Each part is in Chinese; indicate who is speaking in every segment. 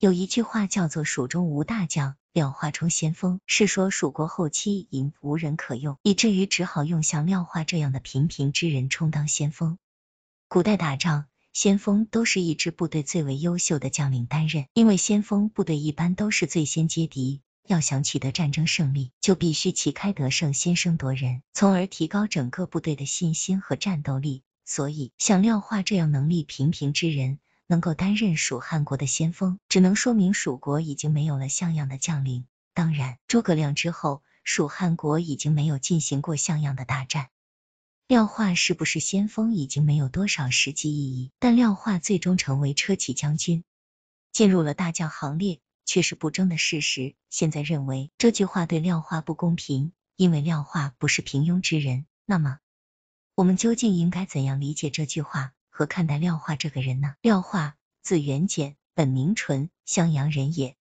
Speaker 1: 有一句话叫做“蜀中无大将，廖化充先锋”，是说蜀国后期已无人可用，以至于只好用像廖化这样的平平之人充当先锋。古代打仗，先锋都是一支部队最为优秀的将领担任，因为先锋部队一般都是最先接敌，要想取得战争胜利，就必须旗开得胜，先声夺人，从而提高整个部队的信心和战斗力。所以，像廖化这样能力平平之人，能够担任蜀汉国的先锋，只能说明蜀国已经没有了像样的将领。当然，诸葛亮之后，蜀汉国已经没有进行过像样的大战。廖化是不是先锋，已经没有多少实际意义。但廖化最终成为车骑将军，进入了大将行列，却是不争的事实。现在认为这句话对廖化不公平，因为廖化不是平庸之人。那么，我们究竟应该怎样理解这句话？何看待廖化这个人呢？廖化字元简，本名纯，襄阳人也。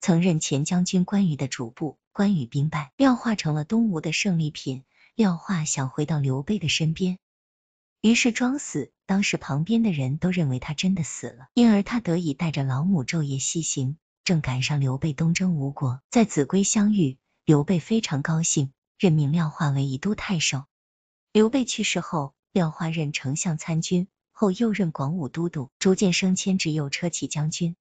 Speaker 1: 曾任前将军关羽的主簿，关羽兵败，廖化成了东吴的胜利品。廖化想回到刘备的身边，于是装死。当时旁边的人都认为他真的死了，因而他得以带着老母昼夜西行。正赶上刘备东征吴国，在秭归相遇，刘备非常高兴，任命廖化为宜都太守。刘备去世后，廖化任丞相参军。后又任广武都督，逐渐升迁至右车骑将军、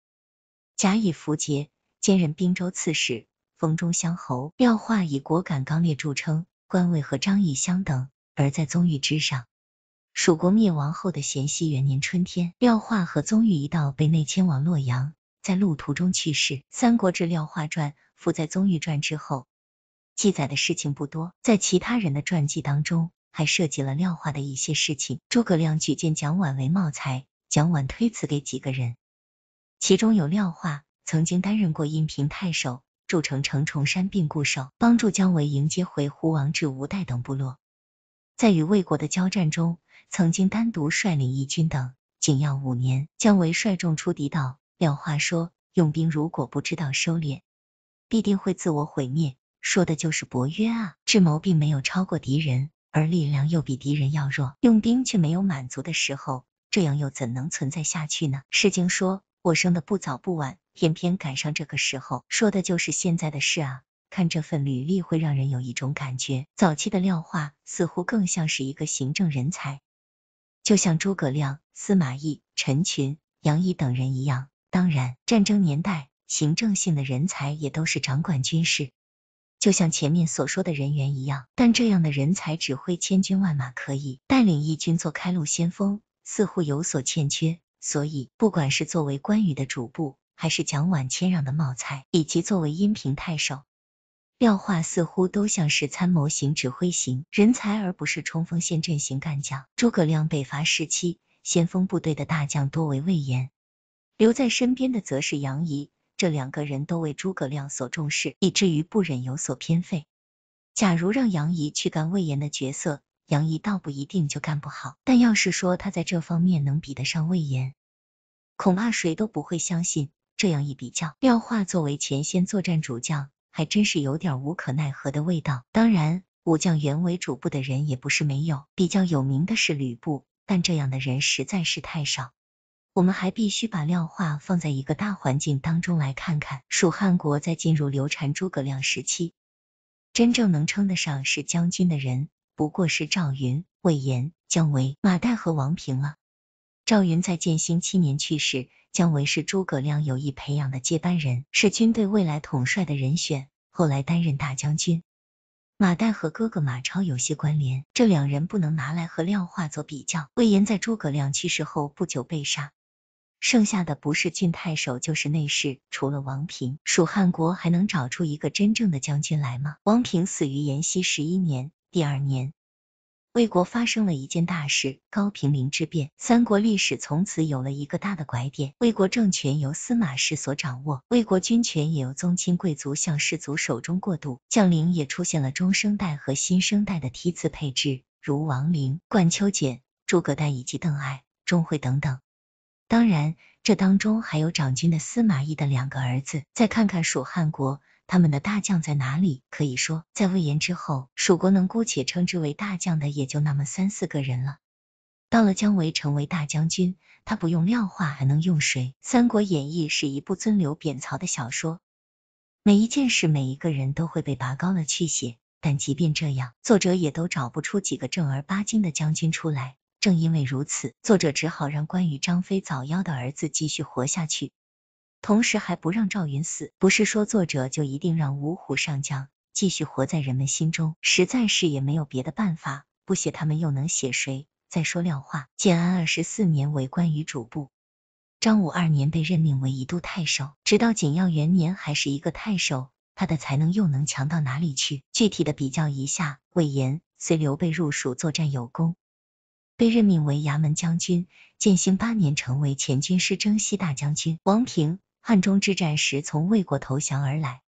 Speaker 1: 甲乙符节，兼任滨州刺史，封中乡侯。廖化以果敢刚烈著称，官位和张毅相等，而在宗预之上。蜀国灭亡后的咸熙元年春天，廖化和宗预一道被内迁往洛阳，在路途中去世。《三国志·廖化传》附在宗预传之后，记载的事情不多，在其他人的传记当中。还涉及了廖化的一些事情。诸葛亮举荐蒋琬为茂才，蒋琬推辞给几个人，其中有廖化，曾经担任过阴平太守，筑城成崇山并固守，帮助姜维迎接回胡王至吴代等部落。在与魏国的交战中，曾经单独率领义军等。仅要五年，姜维率众出敌岛，廖化说：“用兵如果不知道收敛，必定会自我毁灭。”说的就是伯约啊！智谋并没有超过敌人。而力量又比敌人要弱，用兵却没有满足的时候，这样又怎能存在下去呢？《诗经》说：“我生的不早不晚，偏偏赶上这个时候。”说的就是现在的事啊。看这份履历，会让人有一种感觉，早期的廖化似乎更像是一个行政人才，就像诸葛亮、司马懿、陈群、杨仪等人一样。当然，战争年代，行政性的人才也都是掌管军事。就像前面所说的人员一样，但这样的人才指挥千军万马可以带领义军做开路先锋，似乎有所欠缺。所以，不管是作为关羽的主部，还是蒋琬谦让的茂才，以及作为阴平太守廖化，似乎都像是参谋型、指挥型人才，而不是冲锋陷阵型干将。诸葛亮北伐时期，先锋部队的大将多为魏延，留在身边的则是杨仪。这两个人都为诸葛亮所重视，以至于不忍有所偏废。假如让杨仪去干魏延的角色，杨仪倒不一定就干不好，但要是说他在这方面能比得上魏延，恐怕谁都不会相信。这样一比较，廖化作为前线作战主将，还真是有点无可奈何的味道。当然，武将原为主部的人也不是没有，比较有名的是吕布，但这样的人实在是太少。我们还必须把廖化放在一个大环境当中来看看，蜀汉国在进入刘禅、诸葛亮时期，真正能称得上是将军的人，不过是赵云、魏延、姜维、马岱和王平了。赵云在建兴七年去世，姜维是诸葛亮有意培养的接班人，是军队未来统帅的人选，后来担任大将军。马岱和哥哥马超有些关联，这两人不能拿来和廖化做比较。魏延在诸葛亮去世后不久被杀。剩下的不是郡太守就是内侍，除了王平，蜀汉国还能找出一个真正的将军来吗？王平死于延熙十一年，第二年，魏国发生了一件大事——高平陵之变，三国历史从此有了一个大的拐点。魏国政权由司马氏所掌握，魏国军权也由宗亲贵族向氏族手中过渡，将领也出现了中生代和新生代的梯次配置，如王陵、冠丘简、诸葛诞以及邓艾、钟会等等。当然，这当中还有长君的司马懿的两个儿子。再看看蜀汉国，他们的大将在哪里？可以说，在魏延之后，蜀国能姑且称之为大将的，也就那么三四个人了。到了姜维成为大将军，他不用廖化，还能用谁？《三国演义》是一部尊刘贬曹的小说，每一件事、每一个人都会被拔高了去写。但即便这样，作者也都找不出几个正儿八经的将军出来。正因为如此，作者只好让关羽、张飞早夭的儿子继续活下去，同时还不让赵云死。不是说作者就一定让五虎上将继续活在人们心中，实在是也没有别的办法，不写他们又能写谁？再说廖化，建安二十四年为关羽主簿，章武二年被任命为一度太守，直到景耀元年还是一个太守，他的才能又能强到哪里去？具体的比较一下，魏延随刘备入蜀作战有功。被任命为衙门将军，建兴八年成为前军师、征西大将军。王平，汉中之战时从魏国投降而来，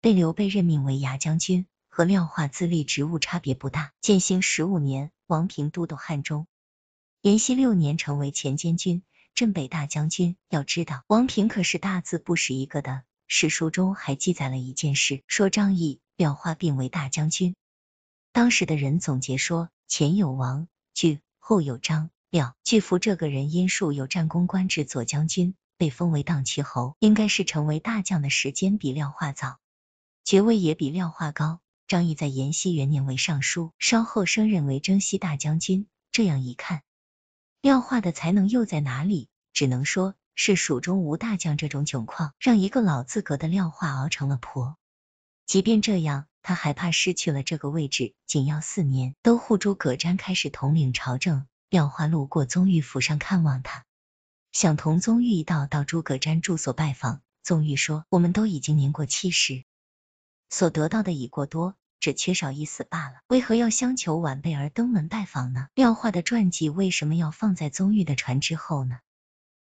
Speaker 1: 被刘备任命为牙将军，和廖化资历、职务差别不大。建兴十五年，王平都督汉中，延熙六年成为前监军、镇北大将军。要知道，王平可是大字不识一个的。史书中还记载了一件事，说张仪、廖化并为大将军。当时的人总结说：前有王，据。后有张廖巨服这个人，因数有战功，官至左将军，被封为荡渠侯，应该是成为大将的时间比廖化早，爵位也比廖化高。张毅在延熙元年为尚书，稍后升任为征西大将军。这样一看，廖化的才能又在哪里？只能说是蜀中无大将，这种窘况让一个老资格的廖化熬成了婆。即便这样。他害怕失去了这个位置。仅要四年，都护诸葛瞻开始统领朝政。廖化路过宗玉府上看望他，想同宗玉一道到诸葛瞻住所拜访。宗玉说：“我们都已经年过七十，所得到的已过多，只缺少一死罢了。为何要相求晚辈而登门拜访呢？”廖化的传记为什么要放在宗玉的船之后呢？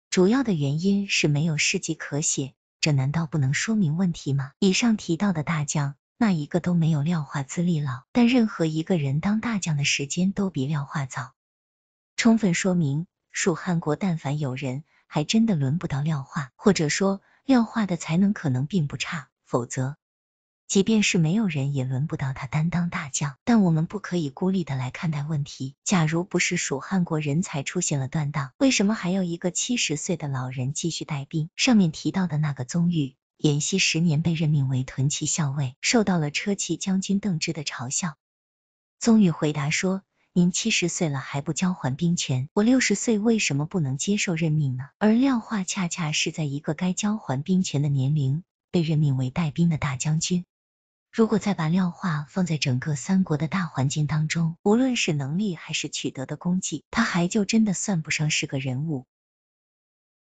Speaker 1: 主要的原因是没有事迹可写，这难道不能说明问题吗？以上提到的大将。那一个都没有廖化资历老，但任何一个人当大将的时间都比廖化早，充分说明蜀汉国但凡有人，还真的轮不到廖化，或者说廖化的才能可能并不差，否则，即便是没有人也轮不到他担当大将。但我们不可以孤立的来看待问题，假如不是蜀汉国人才出现了断档，为什么还要一个七十岁的老人继续带兵？上面提到的那个宗预。延熙十年被任命为屯骑校尉，受到了车骑将军邓芝的嘲笑。宗宇回答说：“您七十岁了还不交还兵权，我六十岁为什么不能接受任命呢？”而廖化恰恰是在一个该交还兵权的年龄被任命为带兵的大将军。如果再把廖化放在整个三国的大环境当中，无论是能力还是取得的功绩，他还就真的算不上是个人物。